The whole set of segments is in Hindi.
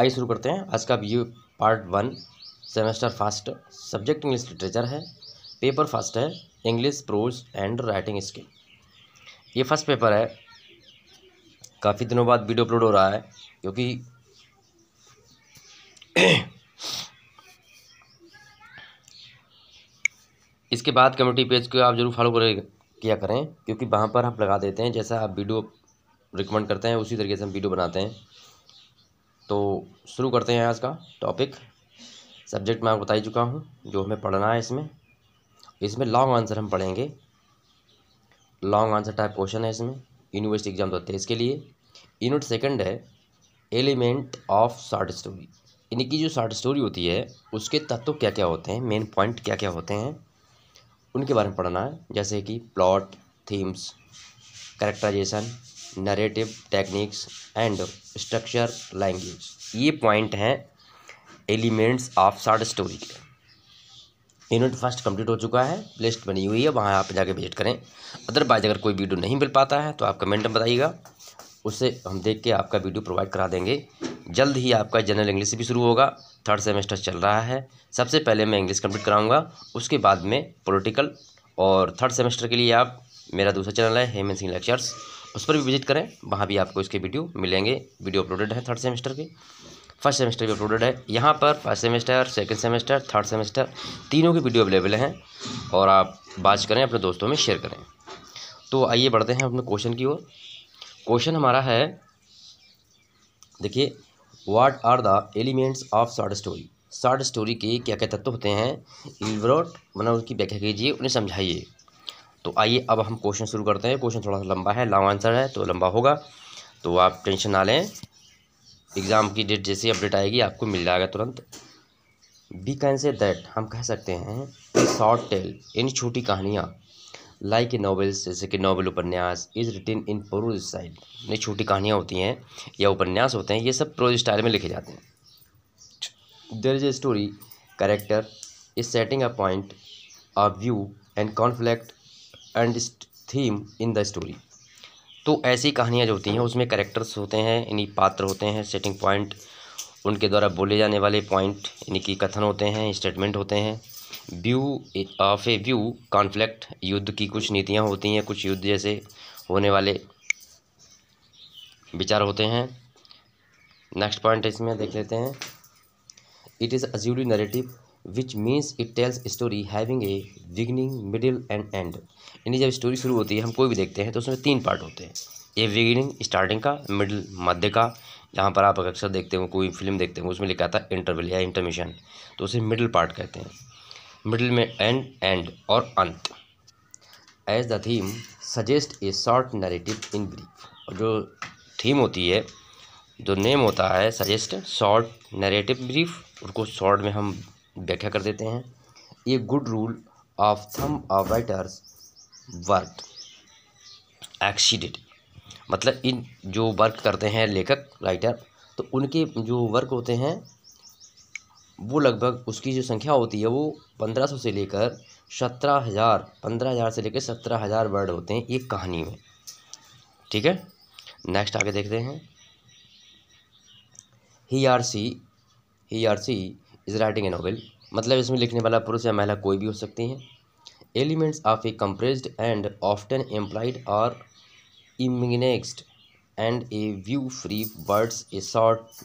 आइए शुरू करते हैं आज का view part one semester first subject English literature है पेपर फर्स्ट है English prose and writing skill ये फर्स्ट पेपर है काफ़ी दिनों बाद वीडियो अपलोड हो रहा है क्योंकि इसके बाद कम्युनिटी पेज को आप जरूर फॉलो कर किया करें क्योंकि वहाँ पर हम लगा देते हैं जैसा आप वीडियो रिकमेंड करते हैं उसी तरीके से हम वीडियो बनाते हैं तो शुरू करते हैं आज का टॉपिक सब्जेक्ट मैं आपको बता ही चुका हूँ जो हमें पढ़ना है इसमें इसमें लॉन्ग आंसर हम पढ़ेंगे लॉन्ग आंसर टाइप क्वेश्चन है इसमें यूनिवर्सिटी एग्जाम दो तेईस के लिए यूनिट सेकंड है एलिमेंट ऑफ शॉर्ट स्टोरी यानी कि जो शॉर्ट स्टोरी होती है उसके तत्व क्या क्या होते हैं मेन पॉइंट क्या क्या होते हैं उनके बारे में पढ़ना है जैसे कि plot themes characterization narrative techniques and structure language ये पॉइंट हैं एलिमेंट्स ऑफ शार्ट स्टोरी के यूनिट फर्स्ट कंप्लीट हो चुका है लिस्ट बनी हुई है वहाँ आप जाके विजिट करें अदरवाइज अगर कोई वीडियो नहीं मिल पाता है तो आप कमेंट में बताइएगा उसे हम देख के आपका वीडियो प्रोवाइड करा देंगे जल्द ही आपका जनरल इंग्लिश भी शुरू होगा थर्ड सेमेस्टर चल रहा है सबसे पहले मैं इंग्लिश कंप्लीट कराऊंगा उसके बाद में पॉलिटिकल और थर्ड सेमेस्टर के लिए आप मेरा दूसरा चैनल है हेमंत सिंह लेक्चर्स उस पर भी विजिट करें वहाँ भी आपको इसके वीडियो मिलेंगे वीडियो अपलोडेड है थर्ड सेमेस्टर के फर्स्ट सेमेस्टर भी अपलोडेड है यहाँ पर first semester second semester third semester तीनों की वीडियो अवेलेबल हैं और आप बात करें अपने दोस्तों में शेयर करें तो आइए बढ़ते हैं अपने क्वेश्चन की ओर क्वेश्चन हमारा है देखिए what are the elements of short story short story के क्या क्या तत्व होते हैं इलवरोट मतलब उनकी व्याख्या कीजिए उन्हें समझाइए तो आइए अब हम क्वेश्चन शुरू करते हैं क्वेश्चन थोड़ा सा लंबा है लॉन्ग आंसर है तो लंबा होगा तो आप टेंशन ना लें एग्ज़ाम की डेट जैसे अपडेट आएगी आपको मिल जाएगा तुरंत वी कैन से दैट हम कह सकते हैं शॉर्ट टेल यानी छोटी कहानियाँ लाइक ए नॉवेल्स जैसे कि नॉवल उपन्यास is written in prose style नहीं छोटी कहानियाँ होती हैं या उपन्यास होते हैं ये सब प्रोज स्टाइल में लिखे जाते हैं there is a story character is setting a point of view and conflict and theme in the story तो ऐसी कहानियाँ जो होती हैं उसमें करेक्टर्स होते हैं यानी पात्र होते हैं सेटिंग पॉइंट उनके द्वारा बोले जाने वाले पॉइंट यानी कि कथन होते हैं स्टेटमेंट होते हैं view of a view conflict युद्ध की कुछ नीतियाँ होती हैं कुछ युद्ध जैसे होने वाले विचार होते हैं नेक्स्ट पॉइंट इसमें देख लेते हैं इट इज़ अज्यूली narrative which means it tells story having a beginning middle and end यानी जब स्टोरी शुरू होती है हम कोई भी देखते हैं तो उसमें तीन पार्ट होते हैं ए बिगिनिंग स्टार्टिंग का मिडिल मध्य का यहाँ पर आप अक्सर देखते हो कोई फिल्म देखते हो उसमें लिखा था इंटरवल या इंटरमिशन तो उसे मिडिल पार्ट कहते हैं मिडिल में एंड एंड और अंत as the theme suggest a short narrative in brief और जो थीम होती है जो नेम होता है सजेस्ट शॉर्ट नरेटिव ब्रीफ उनको शॉर्ट में हम व्याख्या कर देते हैं a good rule of thumb of writers work exceeded मतलब इन जो वर्क करते हैं लेखक राइटर तो उनके जो वर्क होते हैं वो लगभग उसकी जो संख्या होती है वो पंद्रह सौ से लेकर सत्रह हज़ार पंद्रह हज़ार से लेकर सत्रह हज़ार वर्ड होते हैं एक कहानी में ठीक है नेक्स्ट आगे देखते हैं he or she he or she is writing a novel मतलब इसमें लिखने वाला पुरुष या महिला कोई भी हो सकती हैं elements of a compressed and often employed are इमिनेक्सड and a few free words a short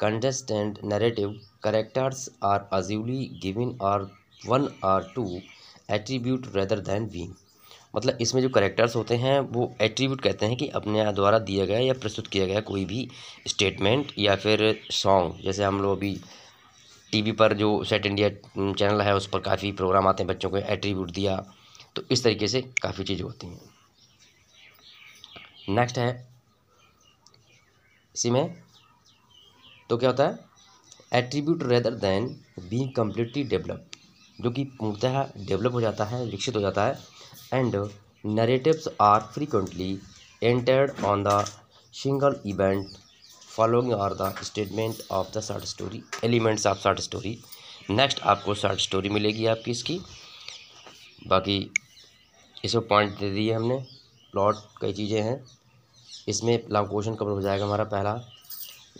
contestant narrative characters are usually given और one or two attribute rather than we मतलब इसमें जो करेक्टर्स होते हैं वो एट्रीब्यूट कहते हैं कि अपने द्वारा दिया गया या प्रस्तुत किया गया कोई भी स्टेटमेंट या फिर सॉन्ग जैसे हम लोग अभी टीवी पर जो सेट इंडिया चैनल है उस पर काफ़ी प्रोग्राम आते हैं बच्चों को एट्रीब्यूट दिया तो इस तरीके से काफ़ी चीज़ें होती हैं नेक्स्ट है इसी में तो क्या होता है attribute rather than being completely develop जो कि पूर्णतः डेवलप हो जाता है विकसित हो जाता है and narratives are frequently entered on the single event following are the statement of the short story elements of short story next आपको शार्ट स्टोरी मिलेगी आपकी इसकी बाकी इसको पॉइंट दे दिए हमने प्लॉट कई चीज़ें हैं इसमें क्वेश्चन कवर हो जाएगा हमारा पहला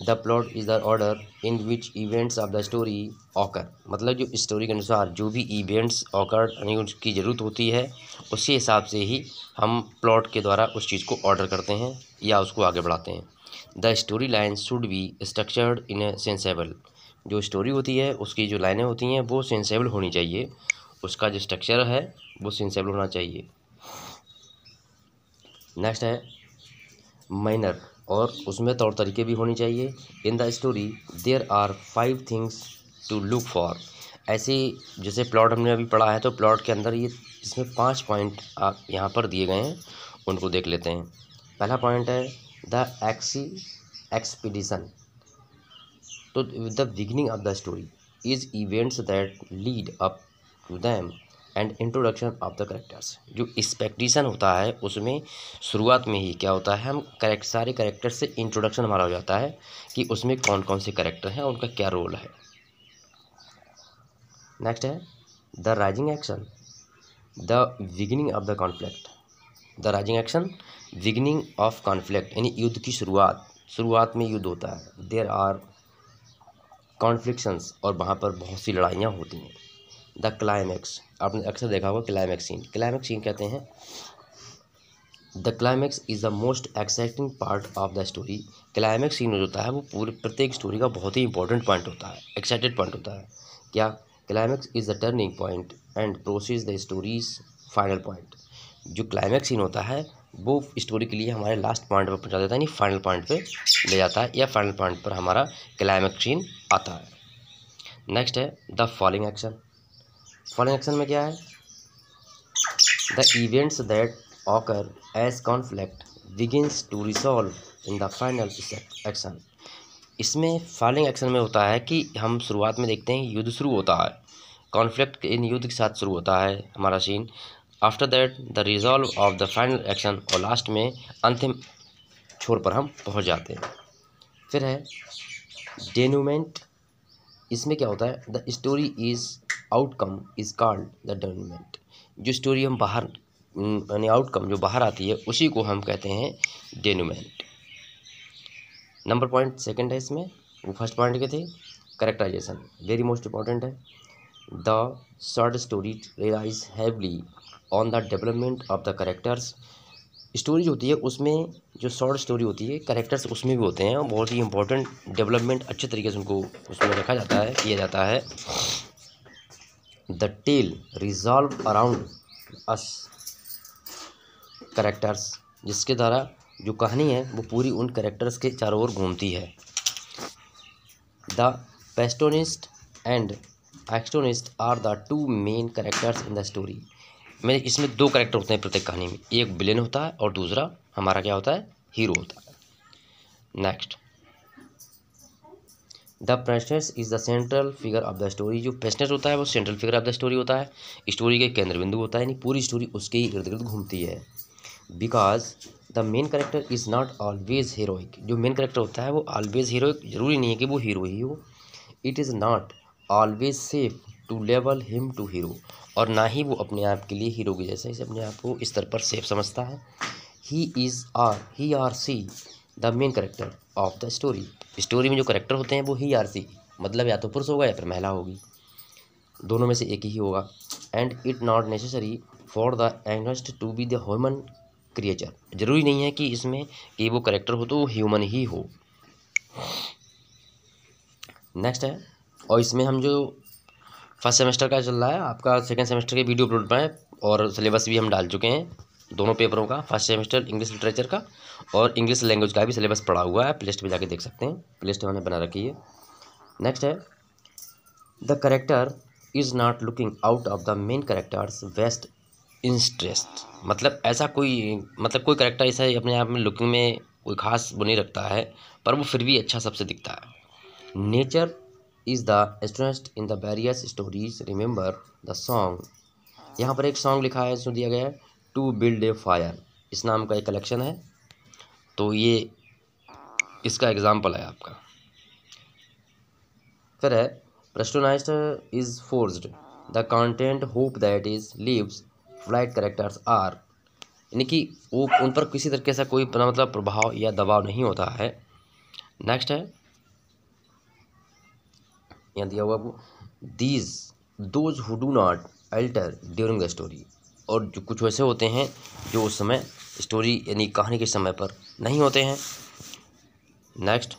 the plot is the order in which events of the story occur मतलब जो स्टोरी के अनुसार जो भी इवेंट्स ऑकर यानी उसकी ज़रूरत होती है उसी हिसाब से ही हम प्लॉट के द्वारा उस चीज़ को ऑर्डर करते हैं या उसको आगे बढ़ाते हैं the story line should be structured in sensible जो स्टोरी होती है उसकी जो लाइनें होती हैं वो सेंसेबल होनी चाहिए उसका जो स्ट्रक्चर है वो सेंसेबल होना चाहिए नेक्स्ट है माइनर और उसमें तौर तरीके भी होने चाहिए in the story there are five things to look for ऐसे जैसे प्लॉट हमने अभी पढ़ा है तो प्लॉट के अंदर ये इसमें पांच पॉइंट आप यहाँ पर दिए गए हैं उनको देख लेते हैं पहला पॉइंट है द एक्सी एक्सपीडिशन तो the beginning of the story is events that lead up to them and introduction of the characters जो एक्सपेक्टेशन होता है उसमें शुरुआत में ही क्या होता है हम करेक्ट सारे करेक्टर से इंट्रोडक्शन हमारा हो जाता है कि उसमें कौन कौन से करेक्टर हैं उनका क्या रोल है नेक्स्ट है the rising action the beginning of the conflict the rising action beginning of conflict यानी युद्ध की शुरुआत शुरुआत में युद्ध होता है देर आर कॉन्फ्लिक्शंस और वहाँ पर बहुत सी लड़ाइयाँ होती हैं द क्लाइमैक्स आपने अक्सर देखा होगा क्लाइमैक्स सीन क्लाइमैक्स सीन कहते हैं the climax is the most exciting part of the story climax scene जो होता है वो पूरे प्रत्येक स्टोरी का बहुत ही इंपॉर्टेंट पॉइंट होता है एक्साइटेड पॉइंट होता है क्या climax is the turning point and process the story's final point जो क्लाइमैक्स सीन होता है वो स्टोरी के लिए हमारे लास्ट पॉइंट पर पहुँचा देता है यानी फाइनल पॉइंट पे ले जाता है या फाइनल पॉइंट पर हमारा क्लाइमैक्स सीन आता है नेक्स्ट है the falling action falling action में क्या है the events that occur as conflict begins to resolve in the final action इसमें फॉलिंग एक्शन में होता है कि हम शुरुआत में देखते हैं युद्ध शुरू होता है कॉन्फ्लिक्ट इन युद्ध के साथ शुरू होता है हमारा scene after that the resolve of the final action और लास्ट में अंतिम छोर पर हम पहुंच जाते हैं फिर है डेनूमेंट इसमें क्या होता है the story is outcome is called the denouement जो स्टोरी हम बाहर यानी आउटकम जो बाहर आती है उसी को हम कहते हैं डेनूमेंट नंबर पॉइंट सेकंड है इसमें वो फर्स्ट पॉइंट के थे करेक्टराइजेशन वेरी मोस्ट इंपॉर्टेंट है the short story relies heavily on the development of the characters story जो होती है उसमें जो शॉर्ट स्टोरी होती है करेक्टर्स उसमें भी होते हैं बहुत ही इंपॉर्टेंट डेवलपमेंट अच्छे तरीके से उनको उसमें रखा जाता है किया जाता है the tale resolve around us characters जिसके द्वारा जो कहानी है वो पूरी उन करेक्टर्स के चारों ओर घूमती है the protagonist and antagonist are the two main characters in the story मेरे इसमें दो करेक्टर होते हैं प्रत्येक कहानी में एक बिलेन होता है और दूसरा हमारा क्या होता है हीरो होता है next the protagonist is the central figure of the story जो प्रेस्टनेस होता है वो central figure of the story होता है स्टोरी के केंद्र बिंदु होता है यानी पूरी स्टोरी उसके ही इर्द गिर्द घूमती है because the main character is not always heroic जो मेन करेक्टर होता है वो ऑलवेज हीरोइक जरूरी नहीं है कि वो हीरो ही हो it is not always safe to लेवल हिम टू हीरो और ना ही वो अपने आप के लिए हीरो के जैसे इसे अपने आप को इस स्तर पर सेफ समझता है he is or he or she the main character of the story story में जो करेक्टर होते हैं वो ही आर सी मतलब या तो पुरुष होगा या फिर महिला होगी दोनों में से एक ही होगा and it not necessary for the angst to be the human creature जरूरी नहीं है कि इसमें कि वो करेक्टर हो तो वो ह्यूमन ही हो नेक्स्ट है और इसमें हम जो फर्स्ट सेमेस्टर का चल रहा है आपका सेकेंड सेमेस्टर के वीडियो अपलोड पाए और सिलेबस भी हम डाल चुके हैं दोनों पेपरों का फर्स्ट सेमेस्टर इंग्लिश लिटरेचर का और इंग्लिश लैंग्वेज का भी सिलेबस पड़ा हुआ है प्लेस्ट पर जाके देख सकते हैं प्लेस्ट हमने बना रखी है नेक्स्ट है the character is not looking out of the main characters best interest मतलब ऐसा कोई मतलब कोई करेक्टर ऐसा अपने आप में लुकिंग में कोई खास वो नहीं रखता है पर वो फिर भी अच्छा सबसे दिखता है nature is the student in the various stories remember the song यहाँ पर एक सॉन्ग लिखा है इसमें दिया गया है टू बिल्ड ए फायर इस नाम का एक कलेक्शन है तो ये इसका एग्ज़ाम्पल है आपका फिर है protagonist is forge the content hope that is lives flight characters are यानी कि वो उन पर किसी तरीके से कोई मतलब प्रभाव या दबाव नहीं होता है नेक्स्ट है यहाँ दिया हुआ आपको these those who do not alter during the story और जो कुछ वैसे होते हैं जो उस समय स्टोरी यानी कहानी के समय पर नहीं होते हैं नेक्स्ट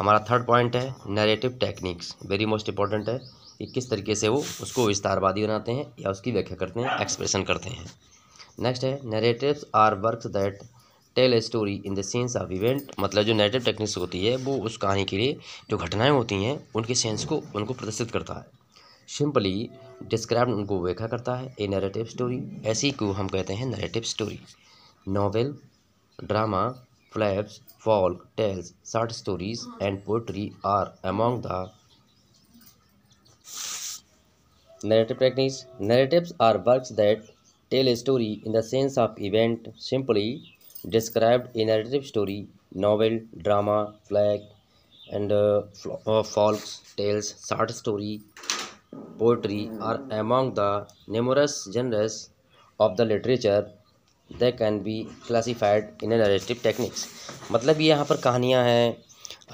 हमारा थर्ड पॉइंट है narrative techniques very most important है कि किस तरीके से वो उसको विस्तारवादी बनाते हैं या उसकी व्याख्या करते हैं एक्सप्रेशन करते हैं नेक्स्ट है narratives are work that tell story in the sense of event मतलब जो नेटिव टेक्निक्स होती है वो उस कहानी के लिए जो घटनाएं होती हैं उनके सेंस को उनको प्रदर्शित करता है सिंपली डिस्क्राइब उनको व्याख्या करता है ए नरेटिव स्टोरी ऐसी को हम कहते हैं narrative story novel drama flaps folk tales short stories and poetry are among the narrative techniques narratives are works that tell a story in the sense of event described in narrative story, novel, drama, flag, and uh, folk tales, short story, poetry are among the numerous genres of the literature that can be classified in a narrative techniques. मतलब यहाँ पर कहानियाँ हैं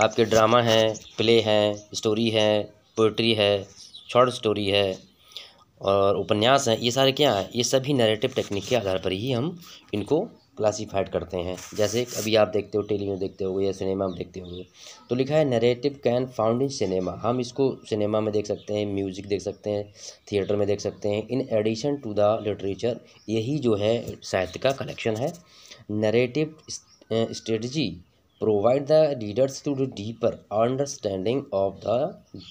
आपके ड्रामा हैं प्ले हैं स्टोरी है पोइट्री है शॉर्ट स्टोरी है और उपन्यास हैं ये सारे क्या हैं ये सभी नैरेटिव टेक्निक के आधार पर ही हम इनको क्लासीफाइड करते हैं जैसे अभी आप देखते हो टेलीविजन देखते हो या सिनेमा में देखते हो तो लिखा है narrative can found in cinema हम इसको सिनेमा में देख सकते हैं म्यूजिक देख सकते हैं थिएटर में देख सकते हैं in addition to the literature यही जो है साहित्य का कलेक्शन है narrative strategy provide the readers to deeper understanding of the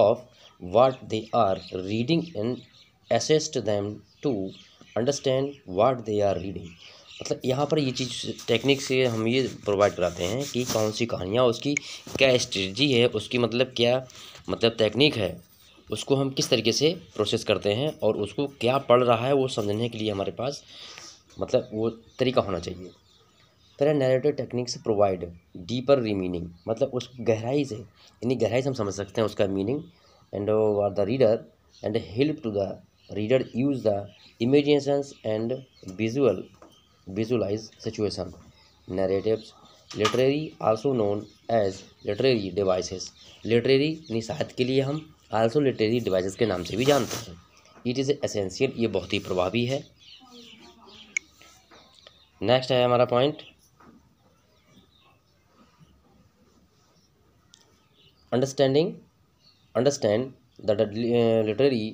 of what they are reading and assist them to understand what they are reading मतलब यहाँ पर ये चीज़ टेक्निक से हम ये प्रोवाइड कराते हैं कि कौन सी कहानियाँ उसकी क्या स्ट्रेटजी है उसकी मतलब क्या मतलब टेक्निक है उसको हम किस तरीके से प्रोसेस करते हैं और उसको क्या पढ़ रहा है वो समझने के लिए हमारे पास मतलब वो तरीका होना चाहिए तरह narrative techniques provide deeper meaning मतलब उस गहराई से यानी गहराई से हम समझ सकते हैं उसका meaning and are the reader and help to the reader use the imaginations and visual visualize situation narratives literary also known as literary device literary निशायत के लिए हम आल्सो लिटरेरी डिवाइस के नाम से भी जानते हैं ये इज़ असेंशियल ये बहुत ही प्रभावी है नेक्स्ट है हमारा point understanding understand the literary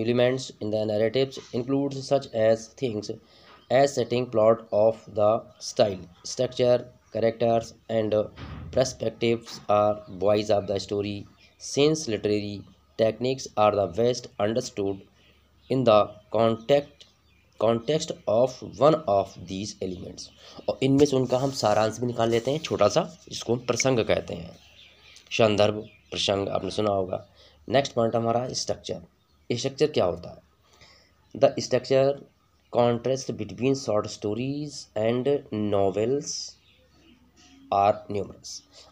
elements in the narratives includes such as things as setting plot of the style structure characters and perspective are voice of the story sense literary techniques are the best understood in the contact context of one of these elements और इनमें से उनका हम सारांश भी निकाल लेते हैं छोटा सा इसको हम प्रसंग कहते हैं संदर्भ प्रसंग आपने सुना होगा नेक्स्ट पॉइंट हमारा स्ट्रक्चर स्ट्रक्चर क्या होता है the structure contrast between short stories and novels are numerous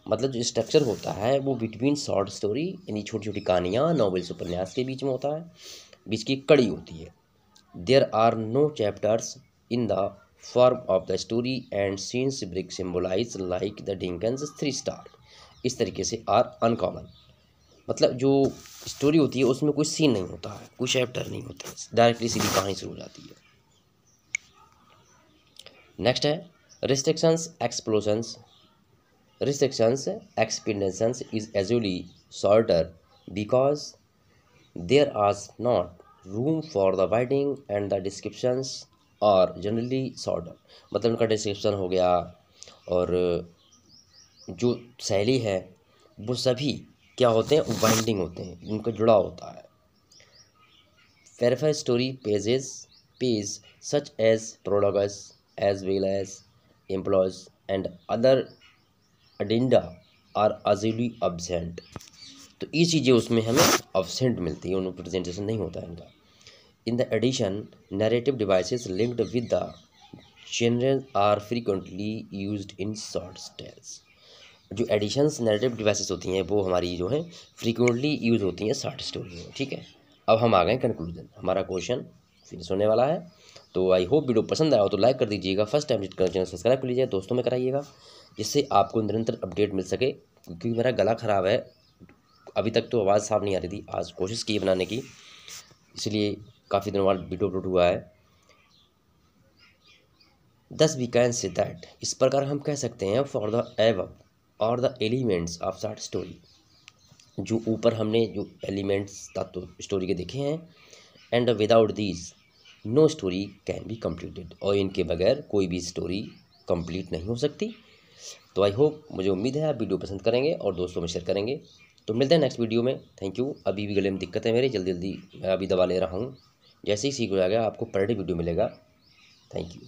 मतलब जो स्ट्रक्चर होता है वो बिटवीन शॉर्ट स्टोरी यानी छोटी छोटी कहानियाँ नॉवेल्स उपन्यास के बीच में होता है बीच की कड़ी होती है there are no chapters in the form of the story and scenes brick symbolize like the Dickens three star इस तरीके से आर अनकॉमन मतलब जो स्टोरी होती है उसमें कोई सीन नहीं होता है कोई चैप्टर नहीं है डायरेक्टली सीधी कहानी शुरू हो जाती है नेक्स्ट है restrictions explosions restrictions expectations is usually shorter because there are not room for the writing and the descriptions और जनरली शॉर्टर मतलब उनका डिस्क्रिप्शन हो गया और जो शैली है वो सभी क्या होते हैं बाइंडिंग होते हैं उनका जुड़ा होता है फेरफेर story pages page such as prologues as well as employees and other addenda are usually absent तो ये चीज़ें उसमें हमें absent मिलती हैं उनमें प्रजेंटेशन नहीं होता है इनका in the addition narrative device linked with the general are frequently use in short tales जो एडिशंस नरेटिव डिवाइस होती हैं वो हमारी जो है फ्रीकुंटली यूज़ होती हैं शॉर्ट स्टोरी में ठीक है अब हम आ गए कंक्लूजन हमारा क्वेश्चन फिनिश होने वाला है तो आई होप वीडियो पसंद आया हो तो लाइक कर दीजिएगा फर्स्ट टाइम जिसका चैनल सब्सक्राइब कर लीजिए दोस्तों में कराइएगा जिससे आपको निरंतर अपडेट मिल सके क्योंकि मेरा गला ख़राब है अभी तक तो आवाज़ साफ नहीं आ रही थी आज कोशिश की बनाने की इसलिए काफ़ी दिनों बाद वीडियो अपलोड हुआ है दस वी कैन से दैट इस प्रकार हम कह सकते हैं फॉर द एव और the elements of that story जो ऊपर हमने जो एलिमेंट्स तत्व स्टोरी के देखे हैं and without these no story can be completed और इनके बगैर कोई भी स्टोरी कम्प्लीट नहीं हो सकती तो आई होप मुझे उम्मीद है आप वीडियो पसंद करेंगे और दोस्तों में शेयर करेंगे तो मिलते हैं नेक्स्ट वीडियो में थैंक यू अभी भी गले में दिक्कत है मेरी जल्दी जल्दी मैं अभी दवा ले रहा हूँ जैसे ही सीख हो जाएगा आपको पर डे वीडियो मिलेगा थैंक यू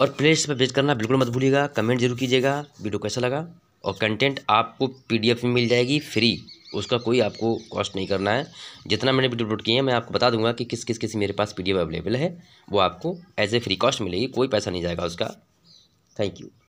और प्लेलिस्ट पर भेज करना बिल्कुल मत भूलिएगा कमेंट जरूर कीजिएगा वीडियो कैसा लगा और कंटेंट आपको एफ में मिल जाएगी फ्री उसका कोई आपको कॉस्ट नहीं करना है जितना मैंने वीडियो अपलोड किए हैं मैं आपको बता दूंगा कि किस किस किसी मेरे पास पीडीएफ अवेलेबल है वो आपको एज ए फ्री कॉस्ट मिलेगी कोई पैसा नहीं जाएगा उसका थैंक यू